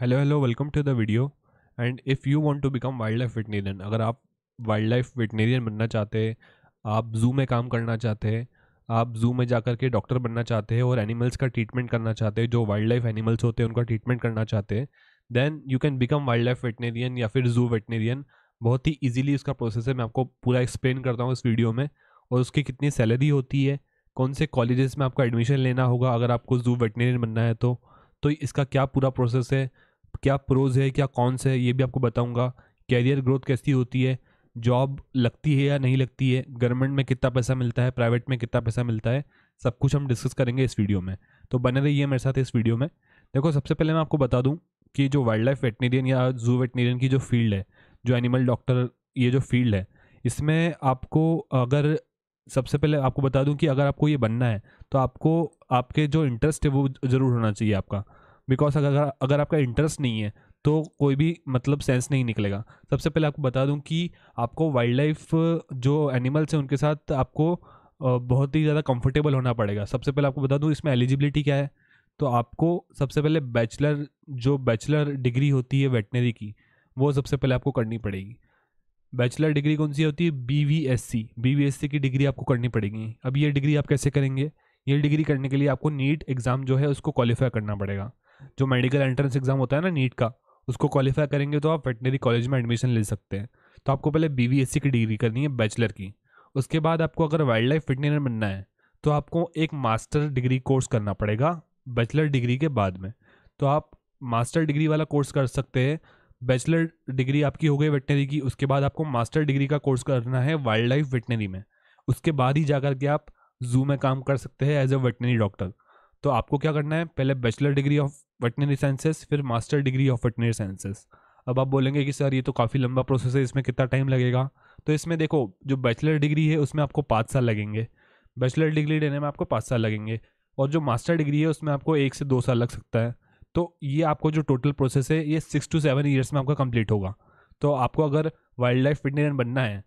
hello hello welcome to the video and if you want to become wildlife veterinarian अगर आप wildlife veterinarian बनना चाहते हैं आप जू में काम करना चाहते हैं आप जू में जाकर के डॉक्टर बनना चाहते हैं और एनिमल्स का ट्रीटमेंट करना चाहते हैं जो वाइल्ड लाइफ एनिमल्स होते हैं उनका ट्रीटमेंट करना चाहते हैं then you can become wildlife veterinarian या फिर जू वेटनेरियन बहुत ही ईजिली उसका प्रोसेस है मैं आपको पूरा एक्सप्लेन करता हूँ इस वीडियो में और उसकी कितनी सैलरी होती है कौन से कॉलेजेस में आपका एडमिशन लेना होगा अगर आपको जू वेटनेरियन बनना है तो तो इसका क्या पूरा प्रोसेस है क्या प्रोज है क्या कॉन्स है ये भी आपको बताऊँगा कैरियर ग्रोथ कैसी होती है जॉब लगती है या नहीं लगती है गवर्नमेंट में कितना पैसा मिलता है प्राइवेट में कितना पैसा मिलता है सब कुछ हम डिस्कस करेंगे इस वीडियो में तो बने रहिए मेरे साथ इस वीडियो में देखो सबसे पहले मैं आपको बता दूं कि जो वाइल्ड लाइफ वेटनेरियन या जू वेटनेरियन की जो फील्ड है जो एनिमल डॉक्टर ये जो फील्ड है इसमें आपको अगर सबसे पहले आपको बता दूँ कि अगर आपको ये बनना है तो आपको आपके जो इंटरेस्ट है वो ज़रूर होना चाहिए आपका बिकॉज अगर अगर आपका इंटरेस्ट नहीं है तो कोई भी मतलब सेंस नहीं निकलेगा सबसे पहले आपको बता दूं कि आपको वाइल्ड लाइफ जो एनिमल्स हैं उनके साथ आपको बहुत ही ज़्यादा कंफर्टेबल होना पड़ेगा सबसे पहले आपको बता दूं इसमें एलिजिबिलिटी क्या है तो आपको सबसे पहले बैचलर जो बैचलर डिग्री होती है वेटनरी की वो सबसे पहले आपको करनी पड़ेगी बैचलर डिग्री कौन सी होती है B V S C B V S C की डिग्री आपको करनी पड़ेगी अब ये डिग्री आप कैसे करेंगे ये डिग्री करने के लिए आपको नीट एग्ज़ाम जो है उसको क्वालिफाई करना पड़ेगा जो मेडिकल एंट्रेंस एग्ज़ाम होता है ना नीट का उसको क्वालिफाई करेंगे तो आप वेटनरी कॉलेज में एडमिशन ले सकते हैं तो आपको पहले बी की डिग्री करनी है बैचलर की उसके बाद आपको अगर वाइल्ड लाइफ वेटनरी बनना है तो आपको एक मास्टर डिग्री कोर्स करना पड़ेगा बैचलर डिग्री के बाद में तो आप मास्टर डिग्री वाला कोर्स कर सकते हैं बैचलर डिग्री आपकी हो गई वेटनरी की उसके बाद आपको मास्टर डिग्री का कोर्स करना है वाइल्ड लाइफ वेटनरी में उसके बाद ही जाकर के आप जू में काम कर सकते हैं एज ए वेटनरी डॉक्टर तो आपको क्या करना है पहले bachelor degree of veterinary sciences फिर master degree of veterinary sciences अब आप बोलेंगे कि सर ये तो काफ़ी लंबा प्रोसेस है इसमें कितना टाइम लगेगा तो इसमें देखो जो बैचलर डिग्री है उसमें आपको पाँच साल लगेंगे बैचलर डिग्री लेने में आपको पाँच साल लगेंगे और जो मास्टर डिग्री है उसमें आपको एक से दो साल लग सकता है तो ये आपको जो टोटल प्रोसेस है ये सिक्स टू सेवन ईयर्स में आपका कंप्लीट होगा तो आपको अगर वाइल्ड लाइफ वेटनरियन बनना है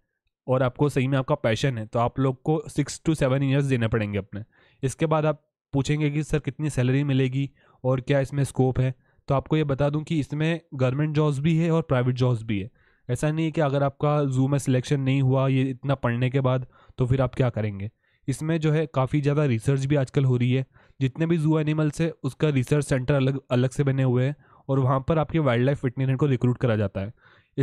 और आपको सही में आपका पैशन है तो आप लोग को सिक्स टू सेवन ईयर्स देने पड़ेंगे अपने इसके बाद आप पूछेंगे कि सर कितनी सैलरी मिलेगी और क्या इसमें स्कोप है तो आपको ये बता दूं कि इसमें गवर्नमेंट जॉब्स भी है और प्राइवेट जॉब्स भी है ऐसा नहीं है कि अगर आपका जू में सिलेक्शन नहीं हुआ ये इतना पढ़ने के बाद तो फिर आप क्या करेंगे इसमें जो है काफ़ी ज़्यादा रिसर्च भी आजकल हो रही है जितने भी जू एनिमल्स है उसका रिसर्च सेंटर अलग अलग से बने हुए हैं और वहाँ पर आपके वाइल्ड लाइफ वेटनेरियन को रिक्रूट करा जाता है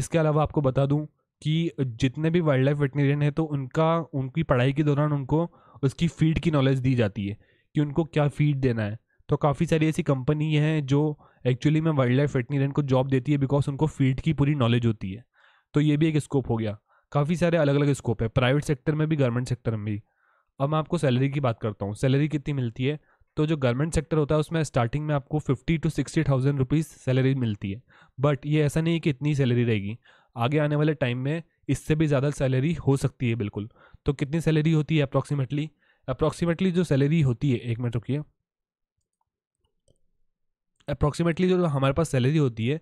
इसके अलावा आपको बता दूँ कि जितने भी वाइल्ड लाइफ वेटनेरियन है तो उनका उनकी पढ़ाई के दौरान उनको उसकी फील्ड की नॉलेज दी जाती है कि उनको क्या फीड देना है तो काफ़ी सारी ऐसी कंपनी हैं जो एक्चुअली में वाइल्ड लाइफ वेटनीरियन को जॉब देती है बिकॉज उनको फीड की पूरी नॉलेज होती है तो ये भी एक स्कोप हो गया काफ़ी सारे अलग अलग स्कोप है प्राइवेट सेक्टर में भी गवर्नमेंट सेक्टर में भी अब मैं आपको सैलरी की बात करता हूँ सैलरी कितनी मिलती है तो जो गवर्नमेंट सेक्टर होता है उसमें स्टार्टिंग में आपको fifty to sixty thousand rupees salary मिलती है बट ये ऐसा नहीं है कि इतनी सैलरी रहेगी आगे आने वाले टाइम में इससे भी ज़्यादा सैलरी हो सकती है बिल्कुल तो कितनी सैलरी होती है अप्रॉक्सीमेटली अप्रोक्सीमेटली जो सैलरी होती है एक मिनट रुकिए अप्रोक्सीमेटली जो हमारे पास सैलरी होती है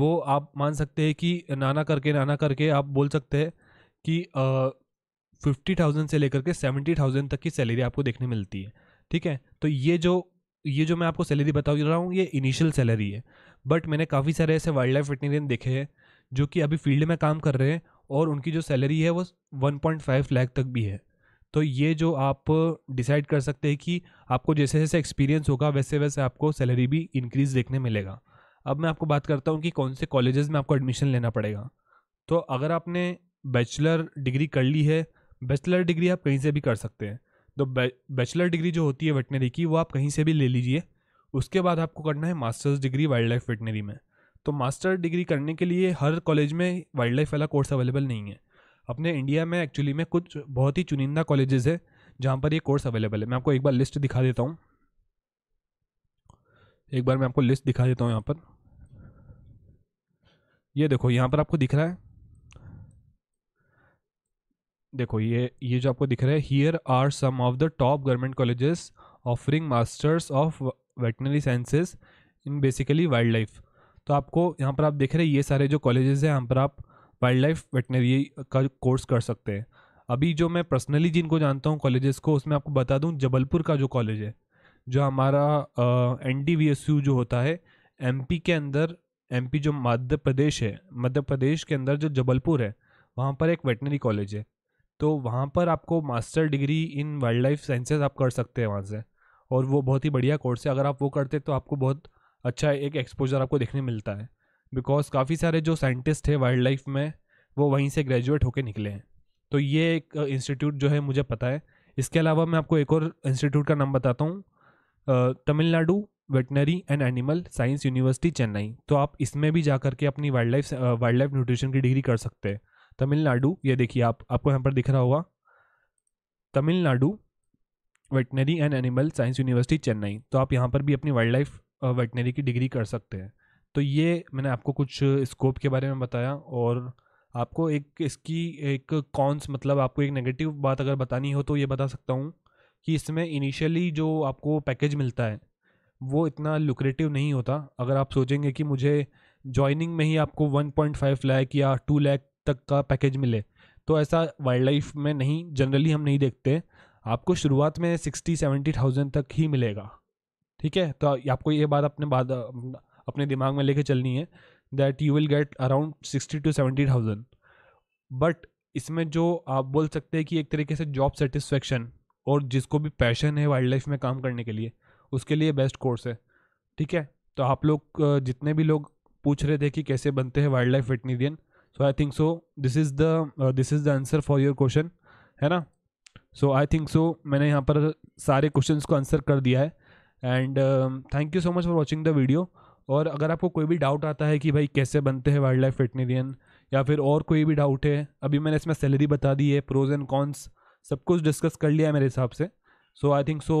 वो आप मान सकते हैं कि नाना करके नाना करके आप बोल सकते हैं कि फिफ्टी थाउजेंड से लेकर के सेवेंटी थाउजेंड तक की सैलरी आपको देखने मिलती है ठीक है तो ये जो ये जो मैं आपको सैलरी बता रहा हूँ ये इनिशियल सैलरी है बट मैंने काफ़ी सारे ऐसे वाइल्ड लाइफ वेटनेरियन देखे हैं जो कि अभी फील्ड में काम कर रहे हैं और उनकी जो सैलरी है वो वन पॉइंट फाइव लैख तक भी है तो ये जो आप डिसाइड कर सकते हैं कि आपको जैसे जैसे एक्सपीरियंस होगा वैसे वैसे आपको सैलरी भी इंक्रीज़ देखने मिलेगा अब मैं आपको बात करता हूँ कि कौन से कॉलेजेस में आपको एडमिशन लेना पड़ेगा तो अगर आपने बैचलर डिग्री कर ली है बैचलर डिग्री आप कहीं से भी कर सकते हैं तो बैचलर डिग्री जो होती है वेटनरी की वो आप कहीं से भी ले लीजिए उसके बाद आपको करना है masters degree wildlife veterinary में तो मास्टर डिग्री करने के लिए हर कॉलेज में वाइल्ड लाइफ वाला कोर्स अवेलेबल नहीं है अपने इंडिया में एक्चुअली में कुछ बहुत ही चुनिंदा कॉलेजेस है जहाँ पर ये कोर्स अवेलेबल है मैं आपको एक बार लिस्ट दिखा देता हूँ एक बार मैं आपको लिस्ट दिखा देता हूँ यहाँ पर ये देखो यहाँ पर आपको दिख रहा है देखो ये ये जो आपको दिख रहा है here are some of the top government colleges offering masters of veterinary sciences in basically wildlife तो आपको यहाँ पर आप देख रहे हैं ये सारे जो कॉलेजेस हैं यहाँ पर आप वाइल्ड लाइफ वेटनरी का कोर्स कर सकते हैं अभी जो मैं पर्सनली जिनको जानता हूँ कॉलेजेस को उसमें आपको बता दूँ जबलपुर का जो कॉलेज है जो हमारा एन जो होता है एम के अंदर एम जो मध्य प्रदेश है मध्य प्रदेश के अंदर जो जबलपुर है वहाँ पर एक वेटनरी कॉलेज है तो वहाँ पर आपको master degree in wildlife sciences आप कर सकते हैं वहाँ से और वो बहुत ही बढ़िया कोर्स है अगर आप वो करते तो आपको बहुत अच्छा एक एक्सपोजर आपको देखने मिलता है बिकॉज काफ़ी सारे जो साइंटिस्ट हैं वाइल्ड लाइफ में वो वहीं से ग्रेजुएट होकर निकले हैं तो ये एक इंस्टीट्यूट जो है मुझे पता है इसके अलावा मैं आपको एक और इंस्टीट्यूट का नाम बताता हूँ Tamil Nadu veterinary and animal science university Chennai तो आप इसमें भी जा करके अपनी wildlife wildlife nutrition की डिग्री कर सकते हैं तमिलनाडु ये देखिए आप आपको यहाँ पर दिख रहा होगा Tamil Nadu veterinary and animal science university Chennai तो आप यहाँ पर भी अपनी वाइल्ड लाइफ वेटनरी की डिग्री कर सकते हैं तो ये मैंने आपको कुछ स्कोप के बारे में बताया और आपको एक इसकी एक कॉन्स मतलब आपको एक नेगेटिव बात अगर बतानी हो तो ये बता सकता हूँ कि इसमें इनिशियली जो आपको पैकेज मिलता है वो इतना लुक्रेटिव नहीं होता अगर आप सोचेंगे कि मुझे जॉइनिंग में ही आपको 1.5 लाख या 2 लाख तक का पैकेज मिले तो ऐसा वाइल्ड लाइफ में नहीं जनरली हम नहीं देखते आपको शुरुआत में सिक्सटी सेवेंटी थाउजेंड तक ही मिलेगा ठीक है तो आपको ये बात अपने बाद अपने दिमाग में लेके चलनी है that you will get around sixty to seventy thousand but इसमें जो आप बोल सकते हैं कि एक तरीके से जॉब सेटिस्फेक्शन और जिसको भी पैशन है वाइल्ड लाइफ में काम करने के लिए उसके लिए बेस्ट कोर्स है ठीक है तो आप लोग जितने भी लोग पूछ रहे थे कि कैसे बनते हैं wildlife veterinarian so I think so this is the this is the answer for your question है ना सो आई थिंक सो मैंने यहाँ पर सारे क्वेश्चंस को आंसर कर दिया है and thank you so much for watching the video और अगर आपको कोई भी डाउट आता है कि भाई कैसे बनते हैं वाइल्ड लाइफ वेटनेरियन या फिर और कोई भी डाउट है अभी मैंने इसमें सैलरी बता दी है प्रोज एंड कॉन्स सब कुछ डिस्कस कर लिया है मेरे हिसाब से सो आई थिंक सो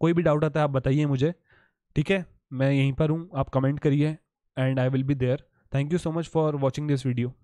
कोई भी डाउट आता है आप बताइए मुझे ठीक है मैं यहीं पर हूँ आप कमेंट करिए and I will be there thank you so much for watching this video